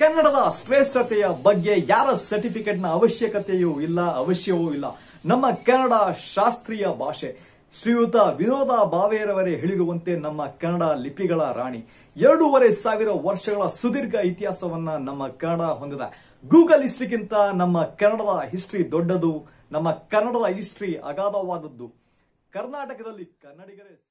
ಕನ್ನಡದ ಶ್ರೇಷ್ಠತೆಯ ಬಗ್ಗೆ ಯಾರ ಸರ್ಟಿಫಿಕೇಟ್ನ ಅವಶ್ಯಕತೆಯೂ ಇಲ್ಲ ಅವಶ್ಯವೂ ಇಲ್ಲ ನಮ್ಮ ಕನ್ನಡ ಶಾಸ್ತ್ರೀಯ ಭಾಷೆ ಶ್ರೀಯುತ ವಿನೋದ ಭಾವೆಯರವರೇ ಹೇಳಿರುವಂತೆ ನಮ್ಮ ಕನ್ನಡ ಲಿಪಿಗಳ ರಾಣಿ ಎರಡೂವರೆ ಸಾವಿರ ವರ್ಷಗಳ ಸುದೀರ್ಘ ಇತಿಹಾಸವನ್ನ ನಮ್ಮ ಕನ್ನಡ ಹೊಂದಿದೆ ಗೂಗಲ್ ಹಿಸ್ಟ್ರಿಗಿಂತ ನಮ್ಮ ಕನ್ನಡದ ಹಿಸ್ಟ್ರಿ ದೊಡ್ಡದು ನಮ್ಮ ಕನ್ನಡದ ಹಿಸ್ಟ್ರಿ ಅಗಾಧವಾದದ್ದು ಕರ್ನಾಟಕದಲ್ಲಿ ಕನ್ನಡಿಗರೇ